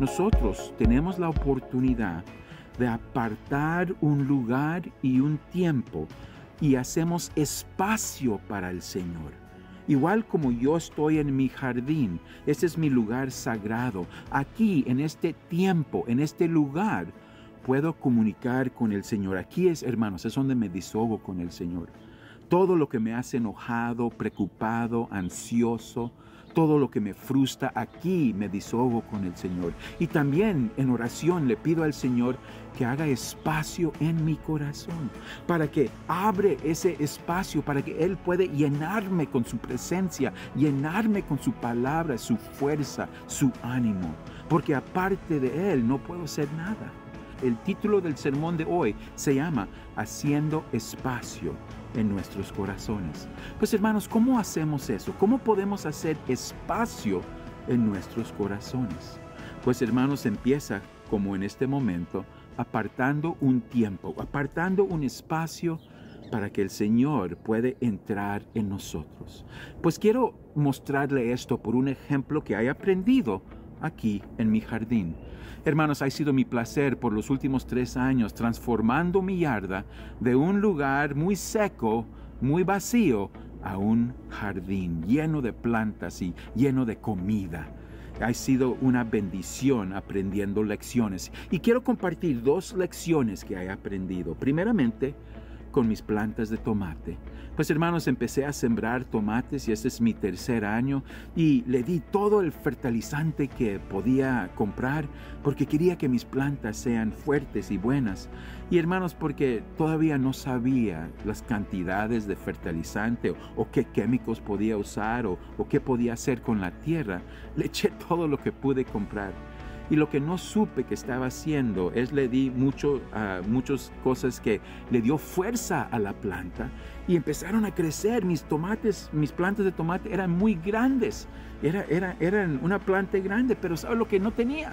Nosotros tenemos la oportunidad de apartar un lugar y un tiempo y hacemos espacio para el Señor. Igual como yo estoy en mi jardín, este es mi lugar sagrado. Aquí, en este tiempo, en este lugar, puedo comunicar con el Señor. Aquí es, hermanos, es donde me disogo con el Señor. Todo lo que me hace enojado, preocupado, ansioso, todo lo que me frustra, aquí me disogo con el Señor. Y también en oración le pido al Señor que haga espacio en mi corazón, para que abre ese espacio, para que Él puede llenarme con su presencia, llenarme con su palabra, su fuerza, su ánimo, porque aparte de Él no puedo hacer nada. El título del sermón de hoy se llama Haciendo espacio en nuestros corazones. Pues hermanos, ¿cómo hacemos eso? ¿Cómo podemos hacer espacio en nuestros corazones? Pues hermanos, empieza como en este momento, apartando un tiempo, apartando un espacio para que el Señor puede entrar en nosotros. Pues quiero mostrarle esto por un ejemplo que he aprendido aquí en mi jardín. Hermanos, ha sido mi placer por los últimos tres años transformando mi yarda de un lugar muy seco, muy vacío, a un jardín lleno de plantas y lleno de comida. Ha sido una bendición aprendiendo lecciones y quiero compartir dos lecciones que he aprendido. Primeramente, con mis plantas de tomate. Pues hermanos, empecé a sembrar tomates y este es mi tercer año y le di todo el fertilizante que podía comprar porque quería que mis plantas sean fuertes y buenas. Y hermanos, porque todavía no sabía las cantidades de fertilizante o, qué químicos podía usar o, o qué podía hacer con la tierra, le eché todo lo que pude comprar y lo que no supe que estaba haciendo es le di mucho, ah, muchas cosas que le dio fuerza a la planta y empezaron a crecer. Mis tomates, mis plantas de tomate eran muy grandes. Era, era, eran una planta grande, pero ¿sabes lo que no tenía?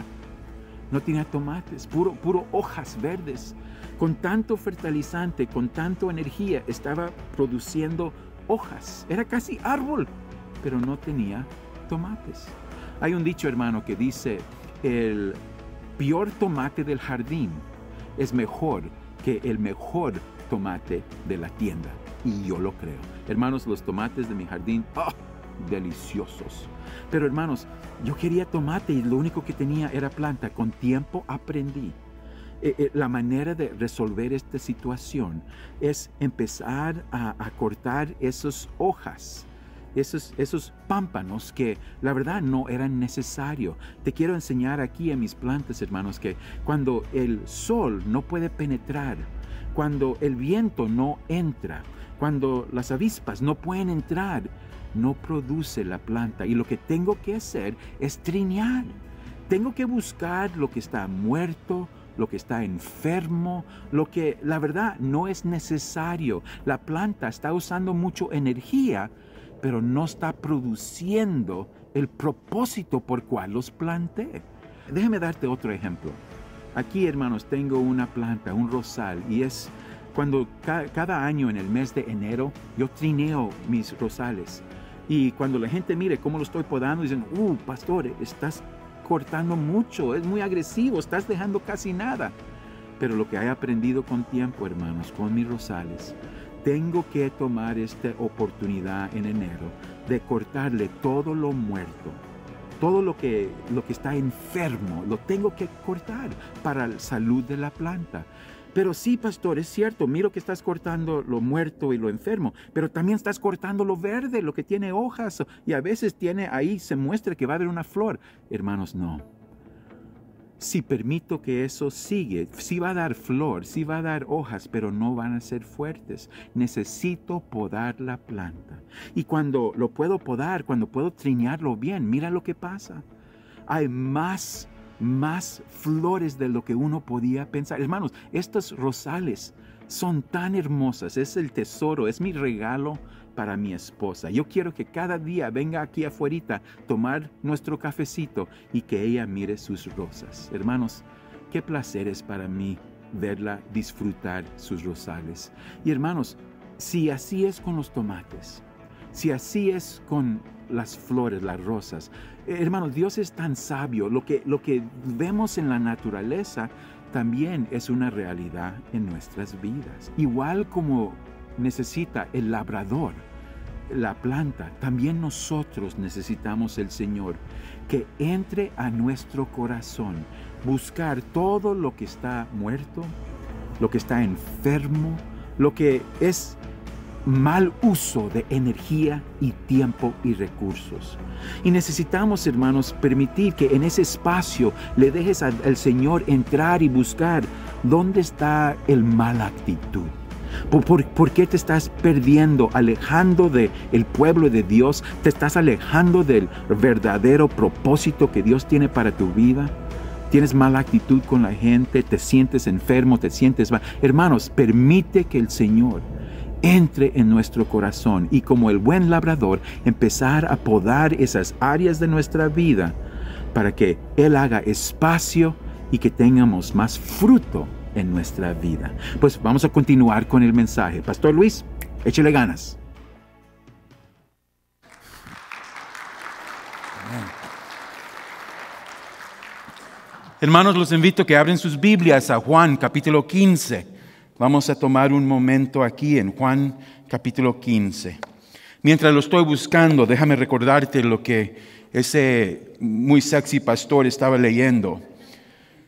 No tenía tomates, puro, puro hojas verdes. Con tanto fertilizante, con tanto energía, estaba produciendo hojas. Era casi árbol, pero no tenía tomates. Hay un dicho, hermano, que dice, el peor tomate del jardín es mejor que el mejor tomate de la tienda. Y yo lo creo. Hermanos, los tomates de mi jardín, ¡ah! deliciosos. Pero hermanos, yo quería tomate y lo único que tenía era planta. Con tiempo aprendí. Eh, eh, la manera de resolver esta situación es empezar a, a cortar esas hojas esos, pámpanos que la verdad no eran necesarios. Te quiero enseñar aquí a mis plantas, hermanos, que cuando el sol no puede penetrar, cuando el viento no entra, cuando las avispas no pueden entrar, no produce la planta. Y lo que tengo que hacer es trinear. Tengo que buscar lo que está muerto, lo que está enfermo, lo que la verdad no es necesario. La planta está usando mucho energía pero no está produciendo el propósito por cual los planté. Déjeme darte otro ejemplo. Aquí, hermanos, tengo una planta, un rosal, y es cuando cada año en el mes de enero yo trineo mis rosales. Y cuando la gente mire cómo lo estoy podando, dicen, uh, pastor, estás cortando mucho, es muy agresivo, estás dejando casi nada. Pero lo que he aprendido con tiempo, hermanos, con mis rosales, tengo que tomar esta oportunidad en enero de cortarle todo lo muerto, todo lo que, lo que está enfermo, lo tengo que cortar para la salud de la planta. Pero sí, pastor, es cierto, miro que estás cortando lo muerto y lo enfermo, pero también estás cortando lo verde, lo que tiene hojas y a veces tiene ahí, se muestra que va a haber una flor. Hermanos, no si permito que eso sigue, si va a dar flor, si va a dar hojas, pero no van a ser fuertes. Necesito podar la planta. Y cuando lo puedo podar, cuando puedo trinearlo bien, mira lo que pasa. Hay más, más flores de lo que uno podía pensar. Hermanos, estos rosales son tan hermosas. Es el tesoro, es mi regalo para mi esposa. Yo quiero que cada día venga aquí afuera, tomar nuestro cafecito y que ella mire sus rosas. Hermanos, qué placer es para mí verla disfrutar sus rosales. Y hermanos, si así es con los tomates, si así es con las flores, las rosas, eh, hermanos, Dios es tan sabio, lo que, lo que vemos en la naturaleza también es una realidad en nuestras vidas. Igual como necesita el labrador, la planta, también nosotros necesitamos el Señor, que entre a nuestro corazón, buscar todo lo que está muerto, lo que está enfermo, lo que es mal uso de energía y tiempo y recursos. Y necesitamos, hermanos, permitir que en ese espacio le dejes al, Señor entrar y buscar dónde está el mal actitud. ¿Por, qué te estás perdiendo, alejando del el pueblo de Dios? ¿Te estás alejando del verdadero propósito que Dios tiene para tu vida? tienes mala actitud con la gente, te sientes enfermo, te sientes mal. Hermanos, permite que el Señor entre en nuestro corazón y como el buen labrador empezar a podar esas áreas de nuestra vida para que Él haga espacio y que tengamos más fruto en nuestra vida. Pues vamos a continuar con el mensaje. Pastor Luis, échele ganas. Hermanos, los invito a que abren sus Biblias a Juan capítulo 15. Vamos a tomar un momento aquí en Juan capítulo 15. Mientras lo estoy buscando, déjame recordarte lo que ese muy sexy pastor estaba leyendo.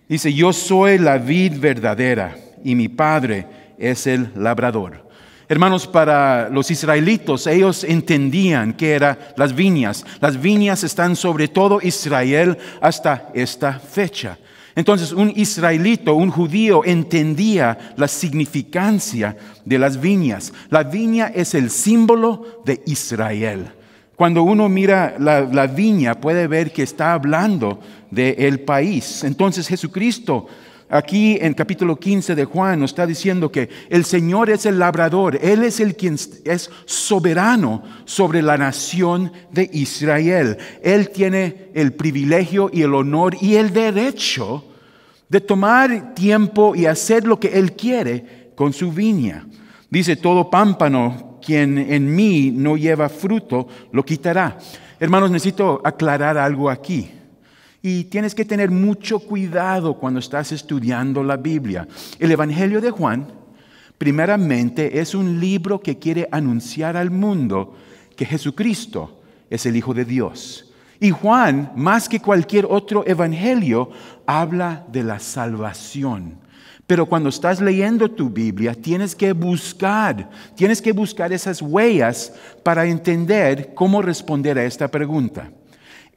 Dice, yo soy la vid verdadera y mi padre es el labrador. Hermanos, para los israelitos, ellos entendían que eran las viñas. Las viñas están sobre todo Israel hasta esta fecha. Entonces, un israelito, un judío, entendía la significancia de las viñas. La viña es el símbolo de Israel. Cuando uno mira la, viña puede ver que está hablando del país. Entonces Jesucristo aquí en capítulo 15 de Juan nos está diciendo que el Señor es el labrador, Él es el quien es soberano sobre la nación de Israel. Él tiene el privilegio y el honor y el derecho de tomar tiempo y hacer lo que Él quiere con su viña. Dice, todo pámpano quien en mí no lleva fruto, lo quitará. Hermanos, necesito aclarar algo aquí. Y tienes que tener mucho cuidado cuando estás estudiando la Biblia. El Evangelio de Juan, primeramente, es un libro que quiere anunciar al mundo que Jesucristo es el Hijo de Dios. Y Juan, más que cualquier otro evangelio, habla de la salvación pero cuando estás leyendo tu Biblia, tienes que buscar, tienes que buscar esas huellas para entender cómo responder a esta pregunta.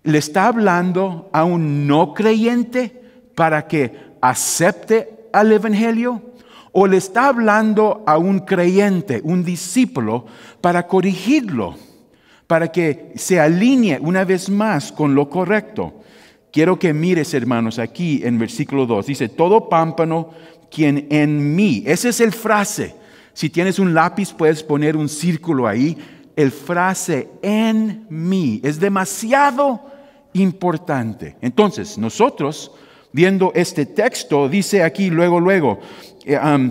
Le está hablando a un no creyente para que acepte al Evangelio o le está hablando a un creyente, un discípulo, para corregirlo, para que se alinee una vez más con lo correcto. Quiero que mires, hermanos, aquí en versículo 2. Dice, todo pámpano quien en mí. ese es el frase. Si tienes un lápiz puedes poner un círculo ahí. El frase en mí es demasiado importante. Entonces, nosotros, viendo este texto, dice aquí luego, luego, eh,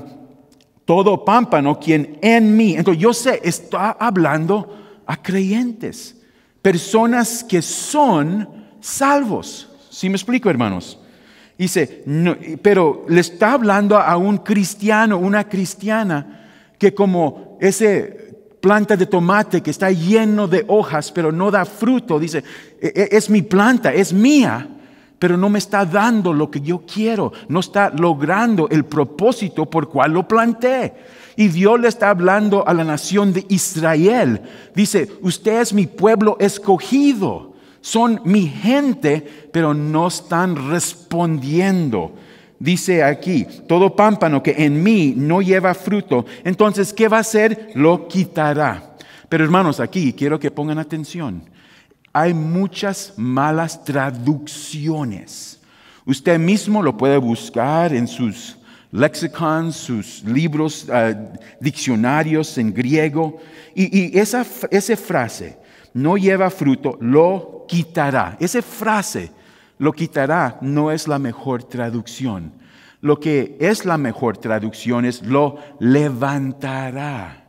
todo pámpano quien en mí. Entonces yo sé, está hablando a creyentes, personas que son salvos. si me explico, hermanos? Dice, pero le está hablando a un cristiano, una cristiana, que como ese planta de tomate que está lleno de hojas, pero no da fruto, dice, e, e, es mi planta, es mía, pero no me está dando lo que yo quiero, no está logrando el propósito por cual lo planté. Y Dios le está hablando a la nación de Israel. Dice, usted es mi pueblo escogido son mi gente, pero no están respondiendo. Dice aquí, todo pámpano que en mí no lleva fruto, entonces, ¿qué va a hacer? Lo quitará. Pero hermanos, aquí quiero que pongan atención. Hay muchas malas traducciones. Usted mismo lo puede buscar en sus lexicons, sus libros, ah, diccionarios en griego. Y, esa, esa frase, no lleva fruto, lo quitará. Esa frase, lo quitará, no es la mejor traducción. Lo que es la mejor traducción es lo levantará.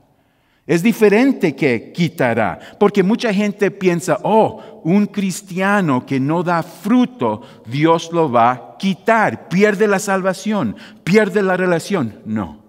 Es diferente que quitará, porque mucha gente piensa, oh, un cristiano que no da fruto, Dios lo va a quitar, pierde la salvación, pierde la relación. No,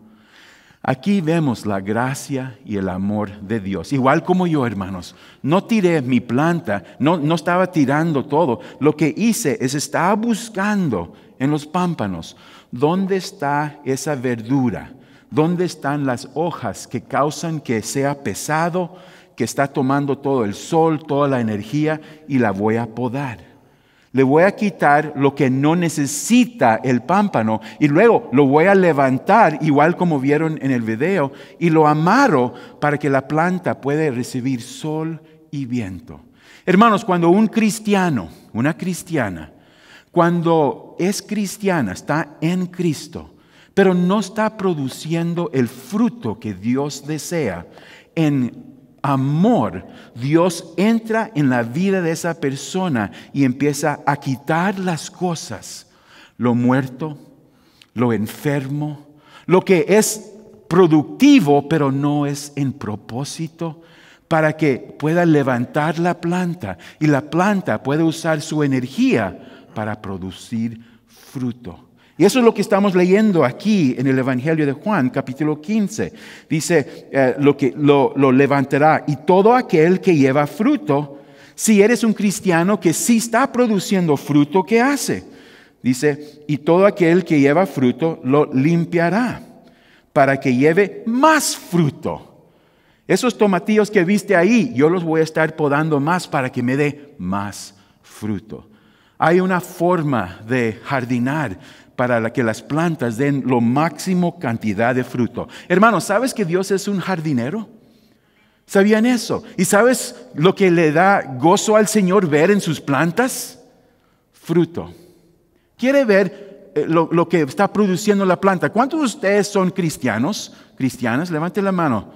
Aquí vemos la gracia y el amor de Dios. Igual como yo, hermanos, no tiré mi planta, no, estaba tirando todo. Lo que hice es estaba buscando en los pámpanos dónde está esa verdura, dónde están las hojas que causan que sea pesado, que está tomando todo el sol, toda la energía y la voy a podar. Le voy a quitar lo que no necesita el pámpano y luego lo voy a levantar, igual como vieron en el video, y lo amaro para que la planta pueda recibir sol y viento. Hermanos, cuando un cristiano, una cristiana, cuando es cristiana, está en Cristo, pero no está produciendo el fruto que Dios desea en amor, Dios entra en la vida de esa persona y empieza a quitar las cosas, lo muerto, lo enfermo, lo que es productivo pero no es en propósito, para que pueda levantar la planta y la planta puede usar su energía para producir fruto. Y eso es lo que estamos leyendo aquí en el Evangelio de Juan, capítulo 15. Dice, eh, lo, que, lo, lo levantará y todo aquel que lleva fruto, si eres un cristiano que sí está produciendo fruto, ¿qué hace? Dice, y todo aquel que lleva fruto lo limpiará para que lleve más fruto. Esos tomatillos que viste ahí, yo los voy a estar podando más para que me dé más fruto. Hay una forma de jardinar para que las plantas den lo máximo cantidad de fruto. Hermano, ¿sabes que Dios es un jardinero? ¿Sabían eso? ¿Y sabes lo que le da gozo al Señor ver en sus plantas? Fruto. Quiere ver eh, lo, que está produciendo la planta. ¿Cuántos de ustedes son cristianos? Cristianas, Levanten la mano.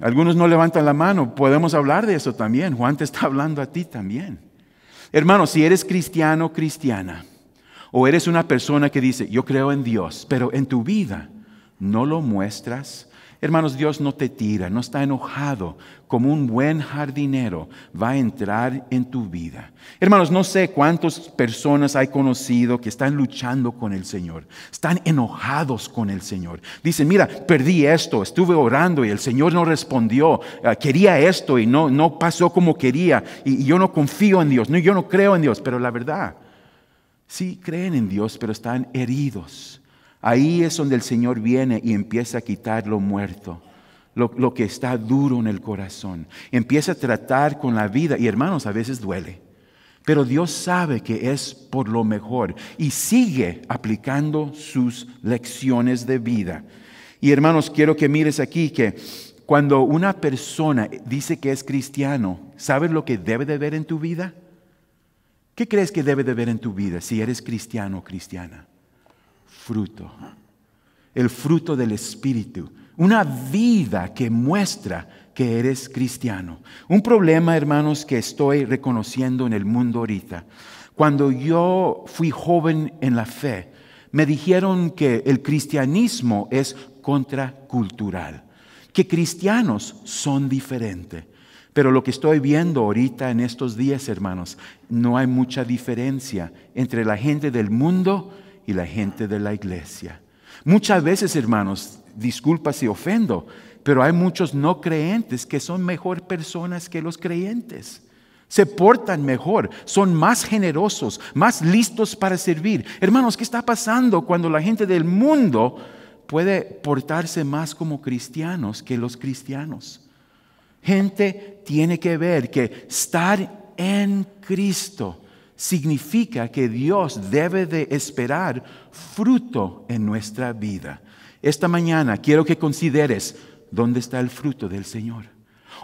Algunos no levantan la mano. Podemos hablar de eso también. Juan te está hablando a ti también. Hermano, si eres cristiano, cristiana o eres una persona que dice, yo creo en Dios, pero en tu vida no lo muestras. Hermanos, Dios no te tira, no está enojado. Como un buen jardinero va a entrar en tu vida. Hermanos, no sé cuántas personas hay conocido que están luchando con el Señor. Están enojados con el Señor. Dicen, mira, perdí esto, estuve orando y el Señor no respondió. Ah, quería esto y no, no pasó como quería. Y, yo no confío en Dios, no, yo no creo en Dios. Pero la verdad, Sí, creen en Dios, pero están heridos. Ahí es donde el Señor viene y empieza a quitar lo muerto, lo, lo, que está duro en el corazón. Empieza a tratar con la vida y hermanos, a veces duele. Pero Dios sabe que es por lo mejor y sigue aplicando sus lecciones de vida. Y hermanos, quiero que mires aquí que cuando una persona dice que es cristiano, ¿sabes lo que debe de ver en tu vida? ¿Qué crees que debe de ver en tu vida si eres cristiano o cristiana? Fruto. El fruto del Espíritu. Una vida que muestra que eres cristiano. Un problema, hermanos, que estoy reconociendo en el mundo ahorita. Cuando yo fui joven en la fe, me dijeron que el cristianismo es contracultural, que cristianos son diferentes. Pero lo que estoy viendo ahorita en estos días, hermanos, no hay mucha diferencia entre la gente del mundo y la gente de la iglesia. Muchas veces, hermanos, disculpa si ofendo, pero hay muchos no creyentes que son mejor personas que los creyentes. Se portan mejor, son más generosos, más listos para servir. Hermanos, ¿qué está pasando cuando la gente del mundo puede portarse más como cristianos que los cristianos? gente tiene que ver que estar en Cristo significa que Dios debe de esperar fruto en nuestra vida. Esta mañana quiero que consideres dónde está el fruto del Señor.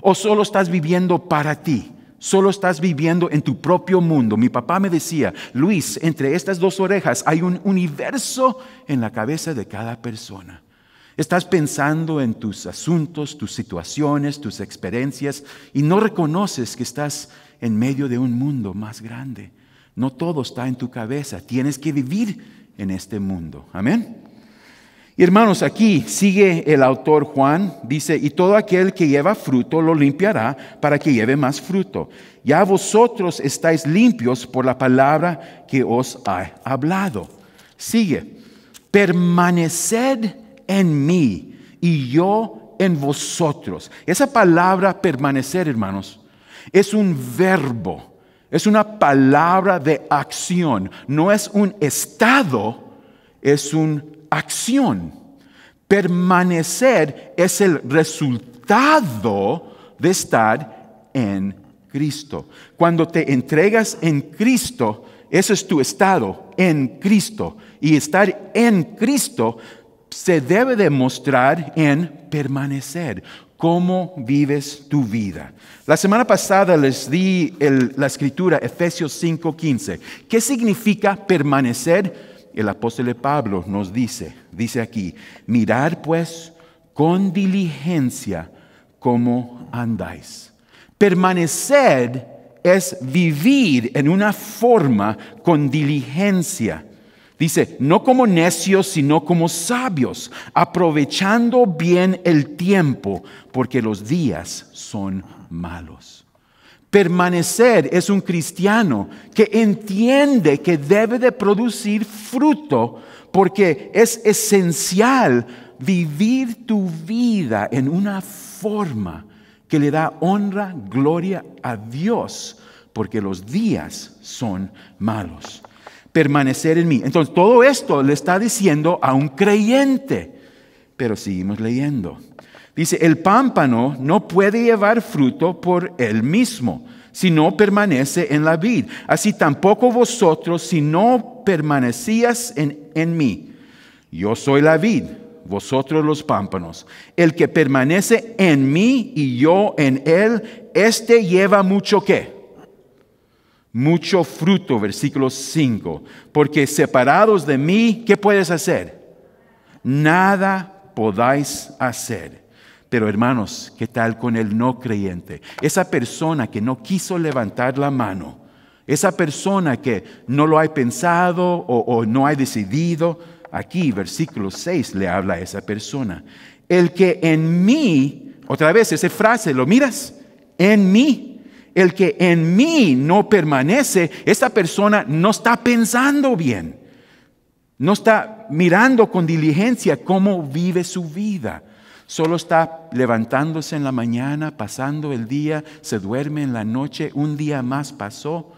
O solo estás viviendo para ti. Solo estás viviendo en tu propio mundo. Mi papá me decía, Luis, entre estas dos orejas hay un universo en la cabeza de cada persona. Estás pensando en tus asuntos, tus situaciones, tus experiencias y no reconoces que estás en medio de un mundo más grande. No todo está en tu cabeza. Tienes que vivir en este mundo. Amén. Y hermanos, aquí sigue el autor Juan, dice, y todo aquel que lleva fruto lo limpiará para que lleve más fruto. Ya vosotros estáis limpios por la palabra que os ha hablado. Sigue, permaneced en mí y yo en vosotros. Esa palabra permanecer, hermanos, es un verbo, es una palabra de acción, no es un estado, es una acción. Permanecer es el resultado de estar en Cristo. Cuando te entregas en Cristo, ese es tu estado, en Cristo. Y estar en Cristo se debe demostrar en permanecer. ¿Cómo vives tu vida? La semana pasada les di la escritura Efesios 5:15. ¿Qué significa permanecer? El apóstol Pablo nos dice, dice aquí, mirad pues con diligencia cómo andáis. Permanecer es vivir en una forma con diligencia Dice, no como necios, sino como sabios, aprovechando bien el tiempo, porque los días son malos. Permanecer es un cristiano que entiende que debe de producir fruto, porque es esencial vivir tu vida en una forma que le da honra, gloria a Dios, porque los días son malos permanecer en mí. Entonces, todo esto le está diciendo a un creyente. Pero seguimos leyendo. Dice, el pámpano no puede llevar fruto por él mismo si no permanece en la vid. Así tampoco vosotros si no permanecías en, mí. Yo soy la vid, vosotros los pámpanos. El que permanece en mí y yo en él, este lleva mucho qué? mucho fruto, versículo 5, porque separados de mí, ¿qué puedes hacer? Nada podáis hacer. Pero hermanos, ¿qué tal con el no creyente? Esa persona que no quiso levantar la mano, esa persona que no lo ha pensado o, no ha decidido, aquí versículo 6 le habla a esa persona. El que en mí, otra vez esa frase, ¿lo miras? En mí el que en mí no permanece, esa persona no está pensando bien, no está mirando con diligencia cómo vive su vida. Solo está levantándose en la mañana, pasando el día, se duerme en la noche, un día más pasó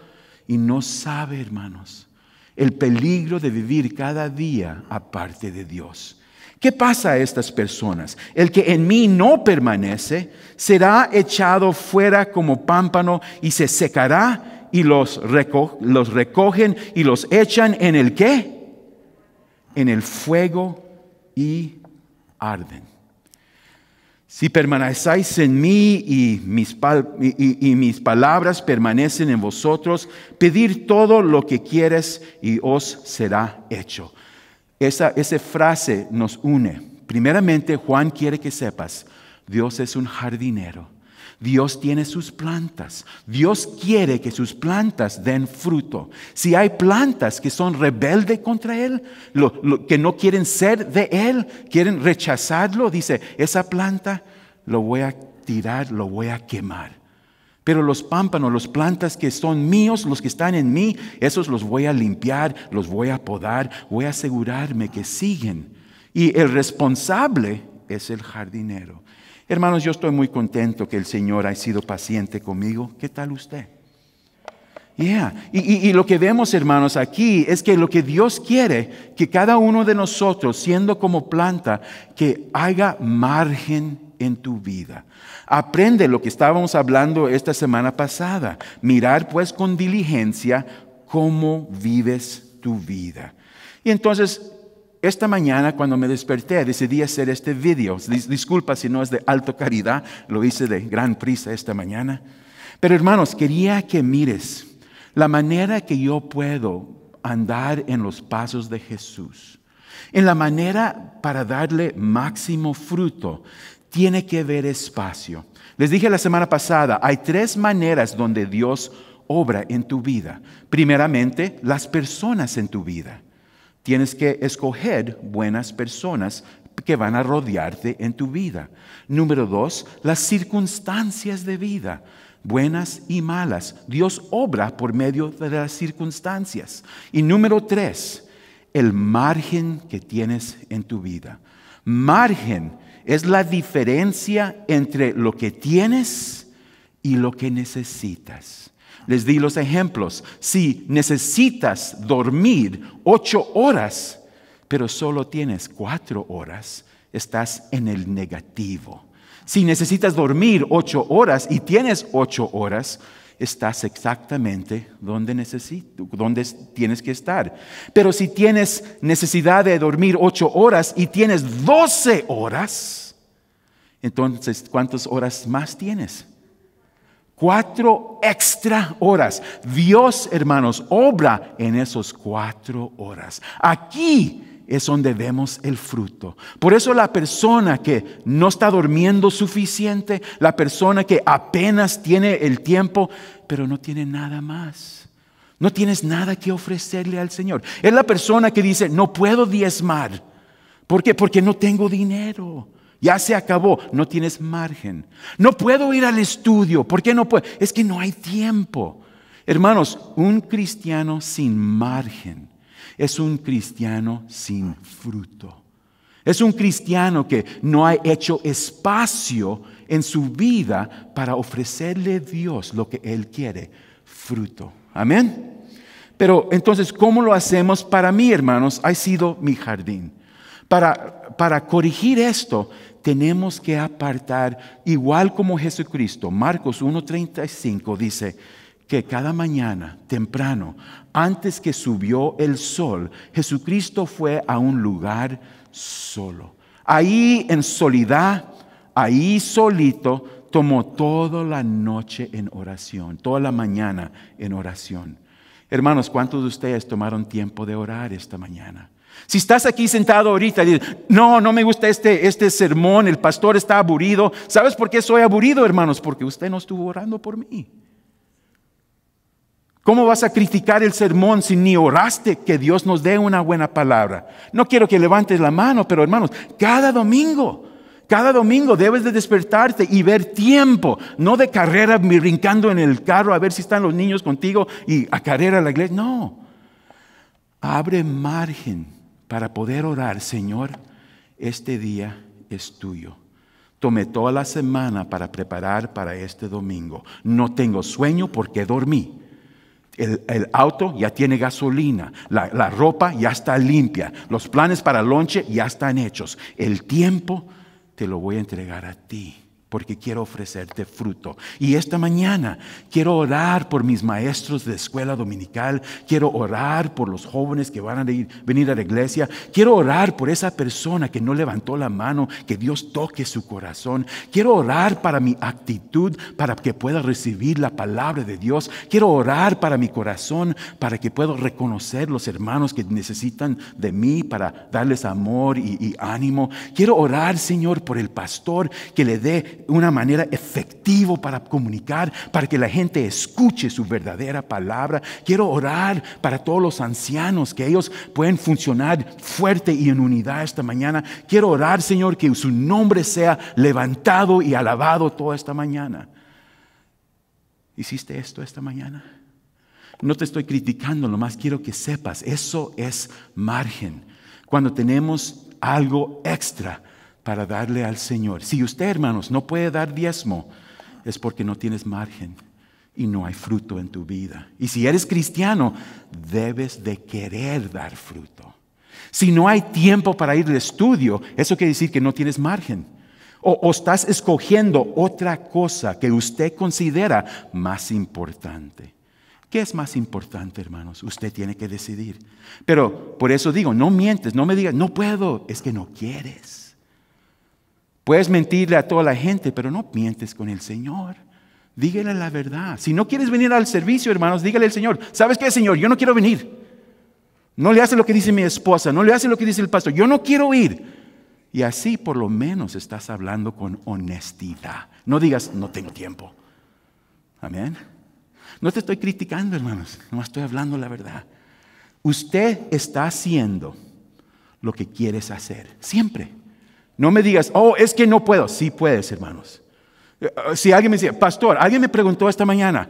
y no sabe, hermanos, el peligro de vivir cada día aparte de Dios. ¿Qué pasa a estas personas? El que en mí no permanece será echado fuera como pámpano y se secará y los, recogen y los echan en el qué? En el fuego y arden. Si permanecéis en mí y mis, palabras permanecen en vosotros, pedir todo lo que quieres y os será hecho esa, frase nos une. Primeramente, Juan quiere que sepas, Dios es un jardinero. Dios tiene sus plantas. Dios quiere que sus plantas den fruto. Si hay plantas que son rebeldes contra Él, que no quieren ser de Él, quieren rechazarlo, dice, esa planta lo voy a tirar, lo voy a quemar. Pero los pámpanos, las plantas que son míos, los que están en mí, esos los voy a limpiar, los voy a podar, voy a asegurarme que siguen. Y el responsable es el jardinero. Hermanos, yo estoy muy contento que el Señor haya sido paciente conmigo. ¿Qué tal usted? Y, y, lo que vemos, hermanos, aquí es que lo que Dios quiere, que cada uno de nosotros, siendo como planta, que haga margen en tu vida. Aprende lo que estábamos hablando esta semana pasada. Mirar pues con diligencia cómo vives tu vida. Y entonces, esta mañana cuando me desperté decidí hacer este video. Disculpa si no es de alta caridad, lo hice de gran prisa esta mañana. Pero hermanos, quería que mires la manera que yo puedo andar en los pasos de Jesús en la manera para darle máximo fruto tiene que ver espacio. Les dije la semana pasada, hay tres maneras donde Dios obra en tu vida. Primeramente, las personas en tu vida. Tienes que escoger buenas personas que van a rodearte en tu vida. Número dos, las circunstancias de vida, buenas y malas. Dios obra por medio de las circunstancias. Y número tres, el margen que tienes en tu vida. Margen es la diferencia entre lo que tienes y lo que necesitas. Les di los ejemplos. Si necesitas dormir ocho horas, pero solo tienes cuatro horas, estás en el negativo. Si necesitas dormir ocho horas y tienes ocho horas, estás exactamente donde, necesito, donde tienes que estar. Pero si tienes necesidad de dormir ocho horas y tienes doce horas, entonces ¿cuántas horas más tienes? Cuatro extra horas. Dios, hermanos, obra en esos cuatro horas. Aquí es donde vemos el fruto. Por eso la persona que no está durmiendo suficiente, la persona que apenas tiene el tiempo, pero no tiene nada más. No tienes nada que ofrecerle al Señor. Es la persona que dice, no puedo diezmar. ¿Por qué? Porque no tengo dinero. Ya se acabó, no tienes margen. No puedo ir al estudio. ¿Por qué no puedo? Es que no hay tiempo. Hermanos, un cristiano sin margen es un cristiano sin fruto. Es un cristiano que no ha hecho espacio en su vida para ofrecerle a Dios lo que Él quiere, fruto. Amén. Pero entonces, ¿cómo lo hacemos? Para mí, hermanos, ha sido mi jardín. Para, para corregir esto, tenemos que apartar, igual como Jesucristo, Marcos 1.35 dice, que cada mañana, temprano, antes que subió el sol, Jesucristo fue a un lugar solo. Ahí en soledad, ahí solito, tomó toda la noche en oración, toda la mañana en oración. Hermanos, ¿cuántos de ustedes tomaron tiempo de orar esta mañana? Si estás aquí sentado ahorita y dices, no, no me gusta este, este sermón, el pastor está aburrido. ¿Sabes por qué soy aburrido, hermanos? Porque usted no estuvo orando por mí. ¿Cómo vas a criticar el sermón si ni oraste que Dios nos dé una buena palabra? No quiero que levantes la mano, pero hermanos, cada domingo, cada domingo debes de despertarte y ver tiempo, no de carrera brincando en el carro a ver si están los niños contigo y a carrera a la iglesia. No, abre margen para poder orar, Señor, este día es tuyo. Tome toda la semana para preparar para este domingo. No tengo sueño porque dormí el, auto ya tiene gasolina, la, ropa ya está limpia, los planes para el lonche ya están hechos. El tiempo te lo voy a entregar a ti porque quiero ofrecerte fruto. Y esta mañana quiero orar por mis maestros de escuela dominical, quiero orar por los jóvenes que van a venir a la iglesia, quiero orar por esa persona que no levantó la mano, que Dios toque su corazón, quiero orar para mi actitud, para que pueda recibir la palabra de Dios, quiero orar para mi corazón, para que pueda reconocer los hermanos que necesitan de mí, para darles amor y ánimo. Quiero orar, Señor, por el pastor que le dé una manera efectiva para comunicar, para que la gente escuche su verdadera palabra. Quiero orar para todos los ancianos, que ellos pueden funcionar fuerte y en unidad esta mañana. Quiero orar, Señor, que su nombre sea levantado y alabado toda esta mañana. ¿Hiciste esto esta mañana? No te estoy criticando, nomás quiero que sepas, eso es margen. Cuando tenemos algo extra para darle al Señor. Si usted, hermanos, no puede dar diezmo, es porque no tienes margen y no hay fruto en tu vida. Y si eres cristiano, debes de querer dar fruto. Si no hay tiempo para ir de estudio, eso quiere decir que no tienes margen. O, o estás escogiendo otra cosa que usted considera más importante. ¿Qué es más importante, hermanos? Usted tiene que decidir. Pero por eso digo, no mientes, no me digas, no puedo, es que no quieres. Puedes mentirle a toda la gente, pero no mientes con el Señor. Dígale la verdad. Si no quieres venir al servicio, hermanos, dígale al Señor, ¿sabes qué, Señor? Yo no quiero venir. No le hace lo que dice mi esposa, no le hace lo que dice el pastor. Yo no quiero ir. Y así por lo menos estás hablando con honestidad. No digas, no tengo tiempo. Amén. No te estoy criticando, hermanos, no estoy hablando la verdad. Usted está haciendo lo que quieres hacer, siempre. No me digas, oh, es que no puedo. Sí puedes, hermanos. Eh, eh, si alguien me dice, pastor, alguien me preguntó esta mañana,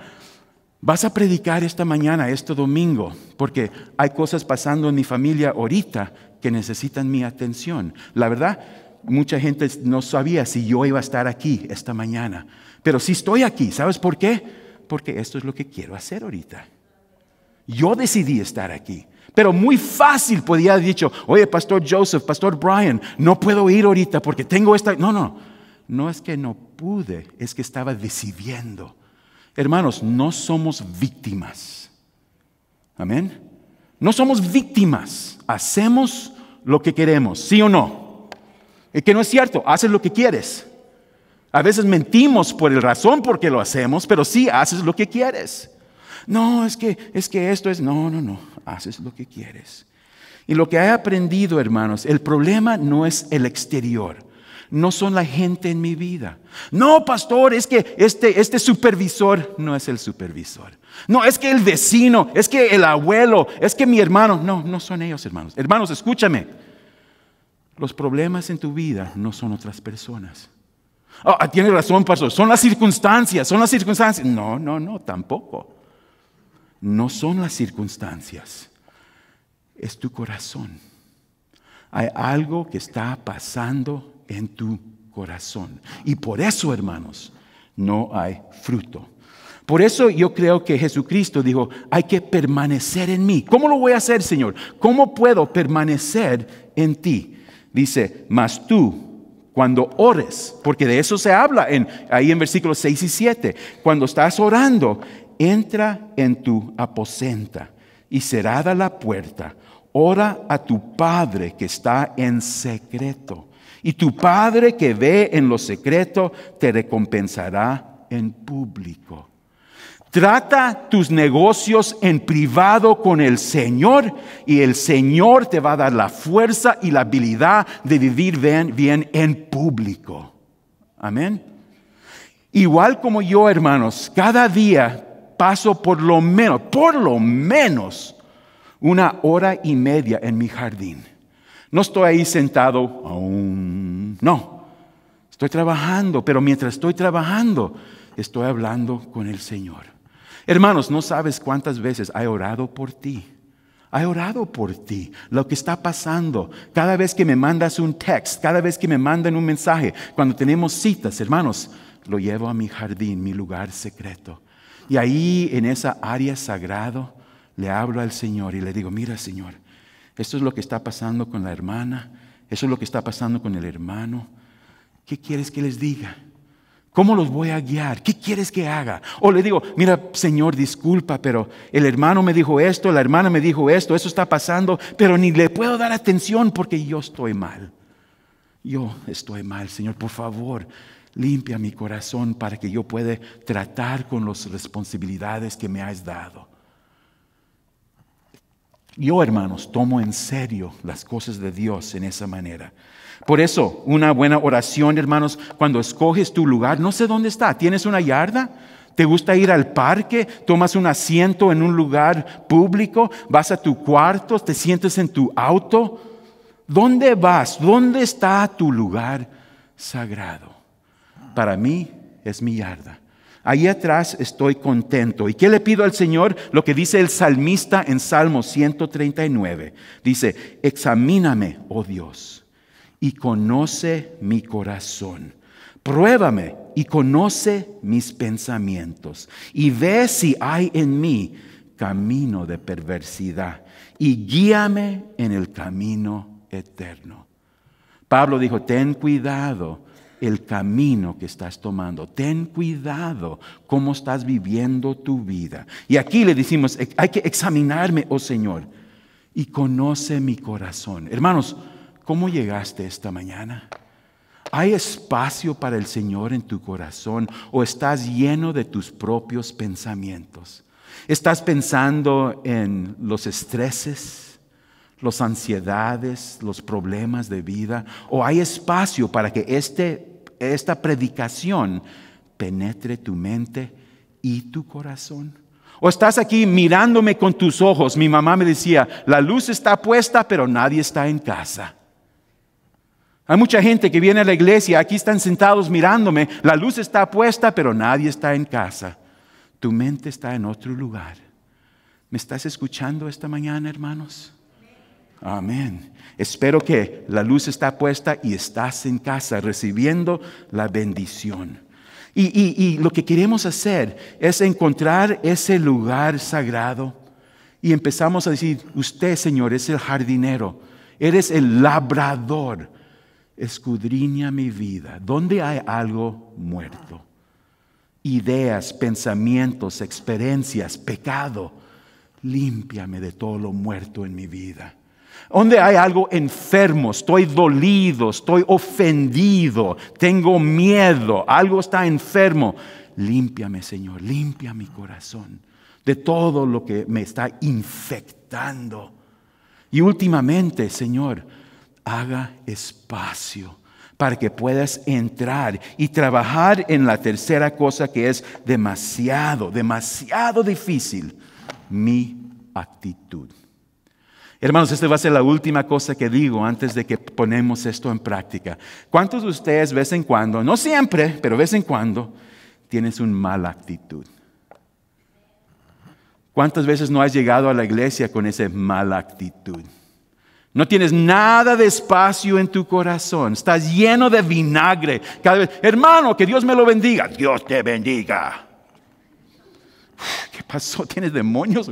vas a predicar esta mañana, este domingo, porque hay cosas pasando en mi familia ahorita que necesitan mi atención. La verdad, mucha gente no sabía si yo iba a estar aquí esta mañana, pero sí estoy aquí. ¿Sabes por qué? Porque esto es lo que quiero hacer ahorita. Yo decidí estar aquí. Pero muy fácil podía haber dicho, oye, Pastor Joseph, Pastor Brian, no puedo ir ahorita porque tengo esta... No, no, no es que no pude, es que estaba decidiendo. Hermanos, no somos víctimas. Amén. No somos víctimas. Hacemos lo que queremos, sí o no. Es que no es cierto, haces lo que quieres. A veces mentimos por el razón por qué lo hacemos, pero sí haces lo que quieres. No, es que es que esto es no, no, no haces lo que quieres. Y lo que he aprendido, hermanos, el problema no es el exterior, no son la gente en mi vida. No, pastor, es que este, este, supervisor no es el supervisor. No, es que el vecino, es que el abuelo, es que mi hermano. No, no son ellos, hermanos. Hermanos, escúchame. Los problemas en tu vida no son otras personas. Ah, ah tiene razón, pastor. Son las circunstancias, son las circunstancias. No, no, no, tampoco no son las circunstancias, es tu corazón. Hay algo que está pasando en tu corazón. Y por eso, hermanos, no hay fruto. Por eso yo creo que Jesucristo dijo, hay que permanecer en mí. ¿Cómo lo voy a hacer, Señor? ¿Cómo puedo permanecer en ti? Dice, mas tú, cuando ores, porque de eso se habla en, ahí en versículos 6 y 7, cuando estás orando, entra en tu aposenta y cerrada la puerta, ora a tu Padre que está en secreto. Y tu Padre que ve en lo secreto te recompensará en público. Trata tus negocios en privado con el Señor y el Señor te va a dar la fuerza y la habilidad de vivir bien, bien en público. Amén. Igual como yo, hermanos, cada día paso por lo menos, por lo menos una hora y media en mi jardín. No estoy ahí sentado aún, no, estoy trabajando, pero mientras estoy trabajando, estoy hablando con el Señor. Hermanos, no sabes cuántas veces he orado por ti. He orado por ti, lo que está pasando. Cada vez que me mandas un text, cada vez que me mandan un mensaje, cuando tenemos citas, hermanos, lo llevo a mi jardín, mi lugar secreto. Y ahí en esa área sagrado le hablo al Señor y le digo, mira Señor, esto es lo que está pasando con la hermana, eso es lo que está pasando con el hermano. ¿Qué quieres que les diga? ¿Cómo los voy a guiar? ¿Qué quieres que haga? O le digo, mira, Señor, disculpa, pero el hermano me dijo esto, la hermana me dijo esto, eso está pasando, pero ni le puedo dar atención porque yo estoy mal. Yo estoy mal, Señor, por favor, limpia mi corazón para que yo pueda tratar con las responsabilidades que me has dado. Yo, hermanos, tomo en serio las cosas de Dios en esa manera. Por eso, una buena oración, hermanos, cuando escoges tu lugar, no sé dónde está, ¿tienes una yarda? ¿Te gusta ir al parque? ¿Tomas un asiento en un lugar público? ¿Vas a tu cuarto? ¿Te sientes en tu auto? ¿Dónde vas? ¿Dónde está tu lugar sagrado? para mí es mi yarda. Ahí atrás estoy contento. ¿Y qué le pido al Señor? Lo que dice el salmista en Salmo 139. Dice, examíname, oh Dios, y conoce mi corazón. Pruébame y conoce mis pensamientos. Y ve si hay en mí camino de perversidad. Y guíame en el camino eterno. Pablo dijo, ten cuidado el camino que estás tomando. Ten cuidado cómo estás viviendo tu vida. Y aquí le decimos, hay que examinarme, oh Señor, y conoce mi corazón. Hermanos, ¿cómo llegaste esta mañana? ¿Hay espacio para el Señor en tu corazón o estás lleno de tus propios pensamientos? ¿Estás pensando en los estreses? las ansiedades, los problemas de vida, o hay espacio para que este, esta predicación penetre tu mente y tu corazón. O estás aquí mirándome con tus ojos. Mi mamá me decía, la luz está puesta, pero nadie está en casa. Hay mucha gente que viene a la iglesia, aquí están sentados mirándome, la luz está puesta, pero nadie está en casa. Tu mente está en otro lugar. ¿Me estás escuchando esta mañana, hermanos? Amén. Espero que la luz está puesta y estás en casa recibiendo la bendición. Y, lo que queremos hacer es encontrar ese lugar sagrado y empezamos a decir, usted Señor es el jardinero, eres el labrador, escudriña mi vida, ¿dónde hay algo muerto? Ideas, pensamientos, experiencias, pecado, límpiame de todo lo muerto en mi vida. Donde hay algo enfermo, estoy dolido, estoy ofendido, tengo miedo, algo está enfermo. Límpiame, Señor, limpia mi corazón de todo lo que me está infectando. Y últimamente, Señor, haga espacio para que puedas entrar y trabajar en la tercera cosa que es demasiado, demasiado difícil, mi actitud. Hermanos, esta va a ser la última cosa que digo antes de que ponemos esto en práctica. ¿Cuántos de ustedes vez en cuando, no siempre, pero vez en cuando, tienes una mala actitud? ¿Cuántas veces no has llegado a la iglesia con esa mala actitud? No tienes nada de espacio en tu corazón. Estás lleno de vinagre. Cada vez, hermano, que Dios me lo bendiga. Dios te bendiga. ¿Qué pasó? ¿Tienes demonios?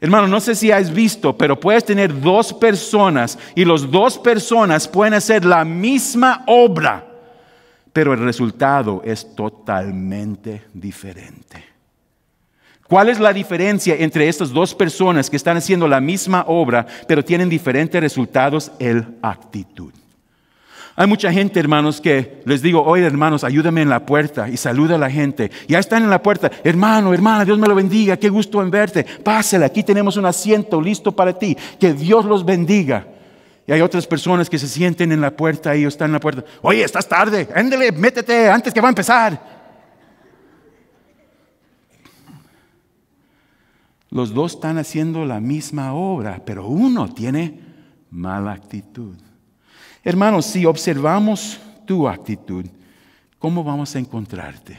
Hermano, no sé si has visto, pero puedes tener dos personas y las dos personas pueden hacer la misma obra, pero el resultado es totalmente diferente. ¿Cuál es la diferencia entre estas dos personas que están haciendo la misma obra, pero tienen diferentes resultados? El actitud. Hay mucha gente, hermanos, que les digo, oye, hermanos, ayúdame en la puerta y saluda a la gente. Ya están en la puerta, hermano, hermana, Dios me lo bendiga, qué gusto en verte. Pásale, aquí tenemos un asiento listo para ti, que Dios los bendiga. Y hay otras personas que se sienten en la puerta y están en la puerta. Oye, estás tarde, éndele, métete antes que va a empezar. Los dos están haciendo la misma obra, pero uno tiene mala actitud. Hermanos, si observamos tu actitud, ¿cómo vamos a encontrarte?